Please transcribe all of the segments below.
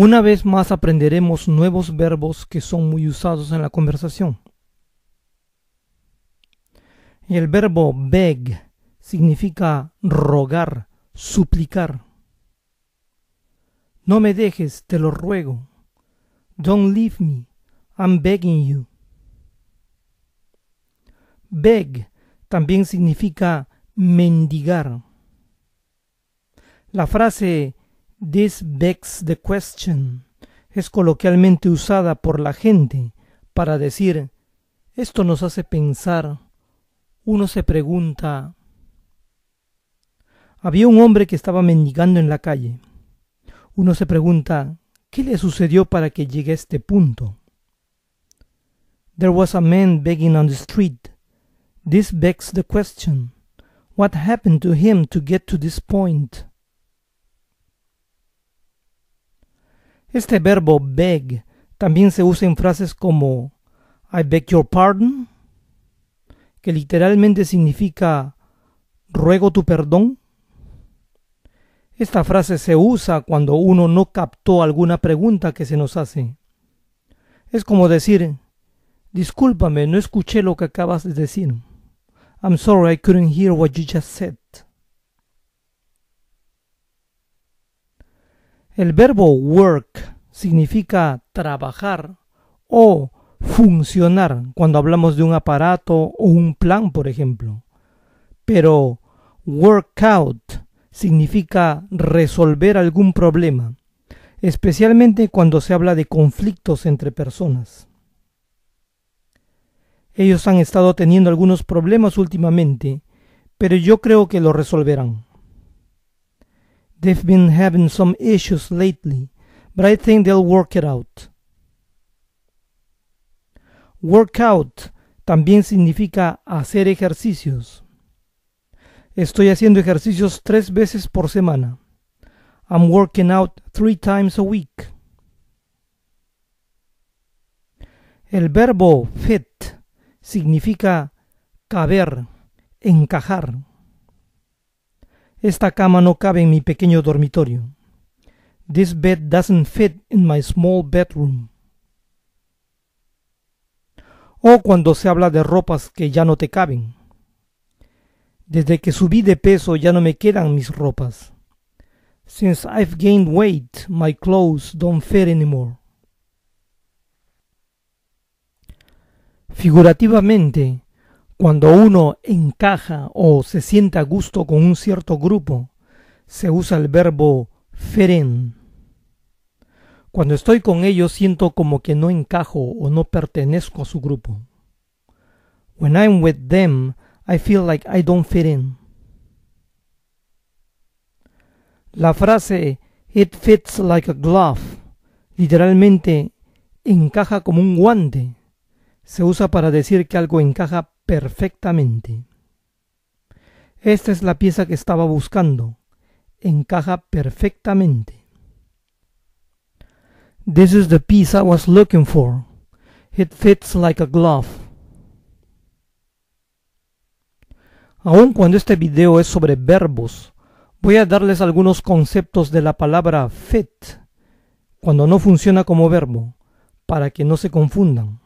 Una vez más aprenderemos nuevos verbos que son muy usados en la conversación. El verbo beg significa rogar, suplicar. No me dejes, te lo ruego. Don't leave me, I'm begging you. Beg también significa mendigar. La frase This begs the question es coloquialmente usada por la gente para decir esto nos hace pensar. Uno se pregunta Había un hombre que estaba mendigando en la calle. Uno se pregunta ¿qué le sucedió para que llegue a este punto? There was a man begging on the street. This begs the question. What happened to him to get to this point? Este verbo beg también se usa en frases como I beg your pardon, que literalmente significa ruego tu perdón. Esta frase se usa cuando uno no captó alguna pregunta que se nos hace. Es como decir, discúlpame, no escuché lo que acabas de decir. I'm sorry I couldn't hear what you just said. El verbo work significa trabajar o funcionar cuando hablamos de un aparato o un plan, por ejemplo. Pero workout significa resolver algún problema, especialmente cuando se habla de conflictos entre personas. Ellos han estado teniendo algunos problemas últimamente, pero yo creo que lo resolverán. They've been having some issues lately, but I think they'll work it out. Workout también significa hacer ejercicios. Estoy haciendo ejercicios tres veces por semana. I'm working out three times a week. El verbo fit significa caber, encajar. Esta cama no cabe en mi pequeño dormitorio. This bed doesn't fit in my small bedroom. O cuando se habla de ropas que ya no te caben. Desde que subí de peso ya no me quedan mis ropas. Since I've gained weight, my clothes don't fit anymore. Figurativamente, cuando uno encaja o se siente a gusto con un cierto grupo, se usa el verbo in. Cuando estoy con ellos siento como que no encajo o no pertenezco a su grupo. When I'm with them, I feel like I don't fit in. La frase it fits like a glove literalmente encaja como un guante. Se usa para decir que algo encaja perfectamente. Esta es la pieza que estaba buscando. Encaja perfectamente. This is the piece I was looking for. It fits like a glove. Aun cuando este video es sobre verbos, voy a darles algunos conceptos de la palabra fit cuando no funciona como verbo, para que no se confundan.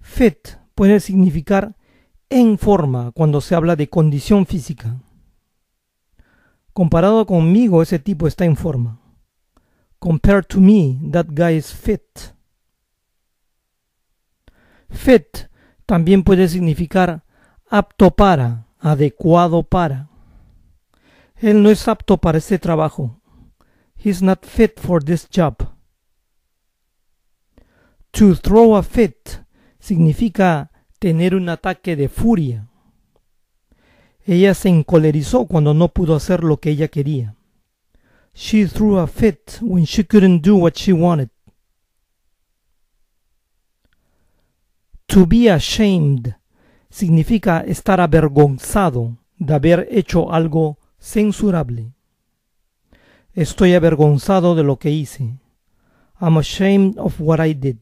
Fit puede significar en forma cuando se habla de condición física. Comparado conmigo, ese tipo está en forma. Compared to me, that guy is fit. Fit también puede significar apto para, adecuado para. Él no es apto para este trabajo. He's not fit for this job. To throw a fit significa tener un ataque de furia. Ella se encolerizó cuando no pudo hacer lo que ella quería. She threw a fit when she couldn't do what she wanted. To be ashamed significa estar avergonzado de haber hecho algo censurable. Estoy avergonzado de lo que hice. I'm ashamed of what I did.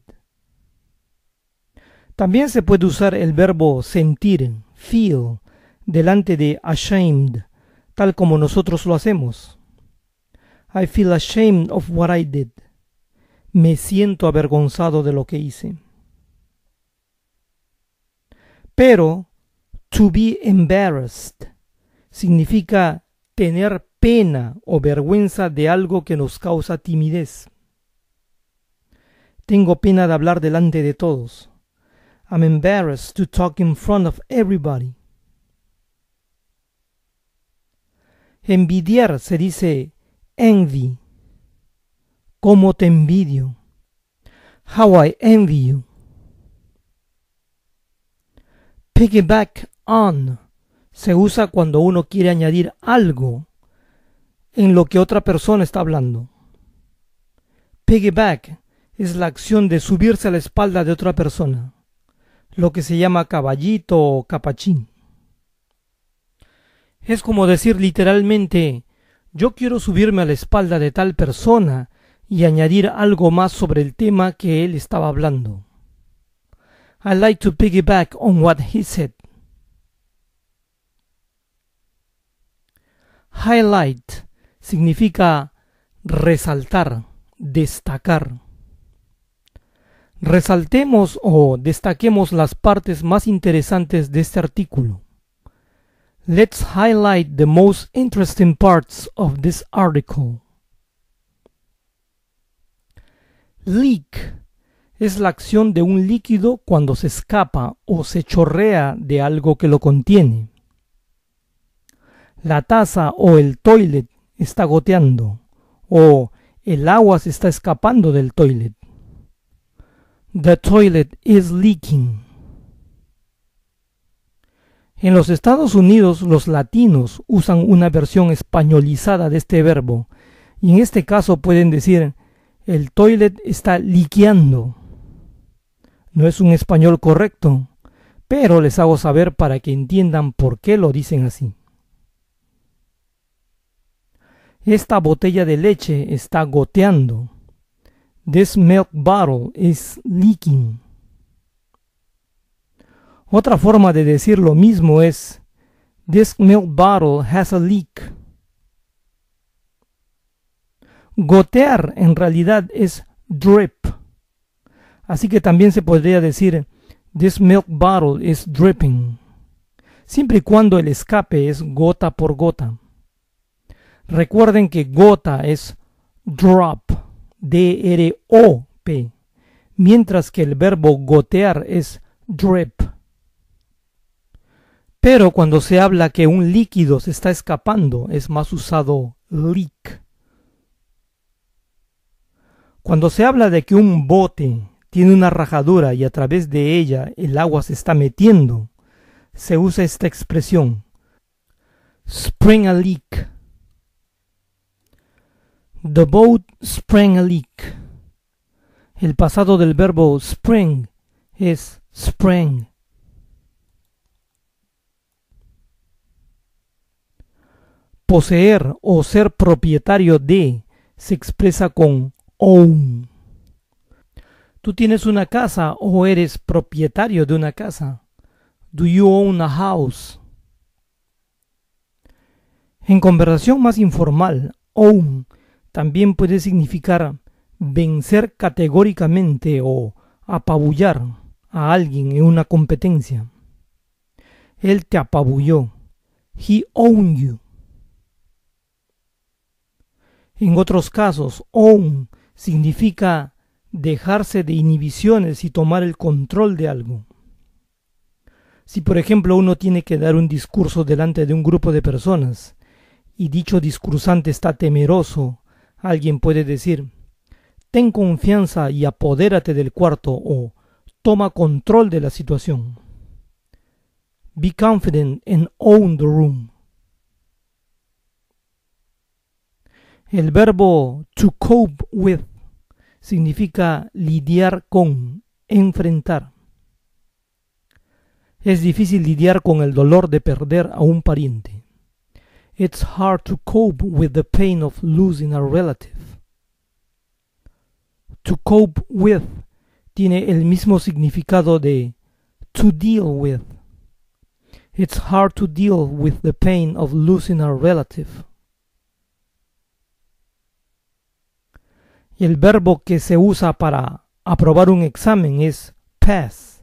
También se puede usar el verbo sentir, feel, delante de ashamed, tal como nosotros lo hacemos. I feel ashamed of what I did. Me siento avergonzado de lo que hice. Pero to be embarrassed significa tener pena o vergüenza de algo que nos causa timidez. Tengo pena de hablar delante de todos. I'm embarrassed to talk in front of everybody. Envidiar se dice envy. Cómo te envidio. How I envy you. Piggyback on se usa cuando uno quiere añadir algo en lo que otra persona está hablando. Piggyback es la acción de subirse a la espalda de otra persona lo que se llama caballito o capachín. Es como decir literalmente yo quiero subirme a la espalda de tal persona y añadir algo más sobre el tema que él estaba hablando. I like to piggyback on what he said. Highlight significa resaltar, destacar. Resaltemos o destaquemos las partes más interesantes de este artículo. Let's highlight the most interesting parts of this article. Leak es la acción de un líquido cuando se escapa o se chorrea de algo que lo contiene. La taza o el toilet está goteando o el agua se está escapando del toilet. The toilet is leaking. En los Estados Unidos los latinos usan una versión españolizada de este verbo y en este caso pueden decir el toilet está liqueando. No es un español correcto, pero les hago saber para que entiendan por qué lo dicen así. Esta botella de leche está goteando. This milk bottle is leaking. Otra forma de decir lo mismo es This milk bottle has a leak. Gotear en realidad es drip. Así que también se podría decir This milk bottle is dripping. Siempre y cuando el escape es gota por gota. Recuerden que gota es drop d mientras que el verbo gotear es drip. Pero cuando se habla que un líquido se está escapando, es más usado leak. Cuando se habla de que un bote tiene una rajadura y a través de ella el agua se está metiendo, se usa esta expresión, spring a leak. The boat sprang a leak. El pasado del verbo spring es sprang. Poseer o ser propietario de se expresa con own. Tú tienes una casa o eres propietario de una casa. Do you own a house? En conversación más informal, own también puede significar vencer categóricamente o apabullar a alguien en una competencia. Él te apabulló. He owned you. En otros casos, own significa dejarse de inhibiciones y tomar el control de algo. Si por ejemplo uno tiene que dar un discurso delante de un grupo de personas y dicho discursante está temeroso Alguien puede decir, ten confianza y apodérate del cuarto o toma control de la situación. Be confident and own the room. El verbo to cope with significa lidiar con, enfrentar. Es difícil lidiar con el dolor de perder a un pariente. It's hard to cope with the pain of losing a relative. To cope with tiene el mismo significado de to deal with. It's hard to deal with the pain of losing a relative. Y el verbo que se usa para aprobar un examen es pass.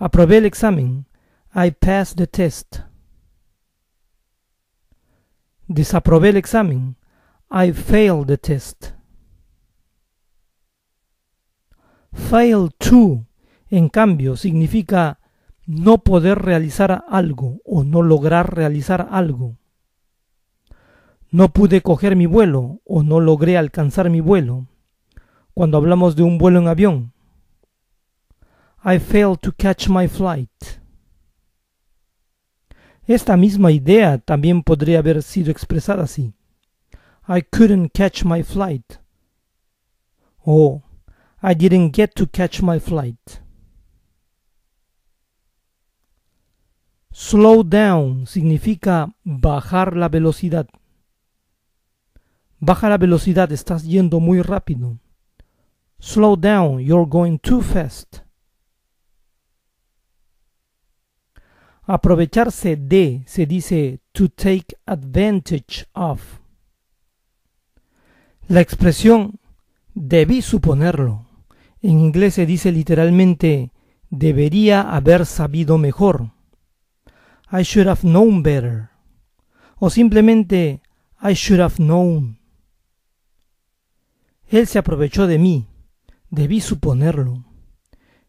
Aprobé el examen. I passed the test. Desaprobé el examen. I failed the test. Fail to, en cambio, significa no poder realizar algo o no lograr realizar algo. No pude coger mi vuelo o no logré alcanzar mi vuelo. Cuando hablamos de un vuelo en avión. I failed to catch my flight. Esta misma idea también podría haber sido expresada así. I couldn't catch my flight. O I didn't get to catch my flight. Slow down significa bajar la velocidad. Baja la velocidad, estás yendo muy rápido. Slow down, you're going too fast. Aprovecharse de se dice to take advantage of. La expresión debí suponerlo en inglés se dice literalmente debería haber sabido mejor. I should have known better. O simplemente I should have known. Él se aprovechó de mí. Debí suponerlo.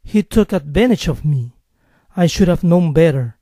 He took advantage of me. I should have known better.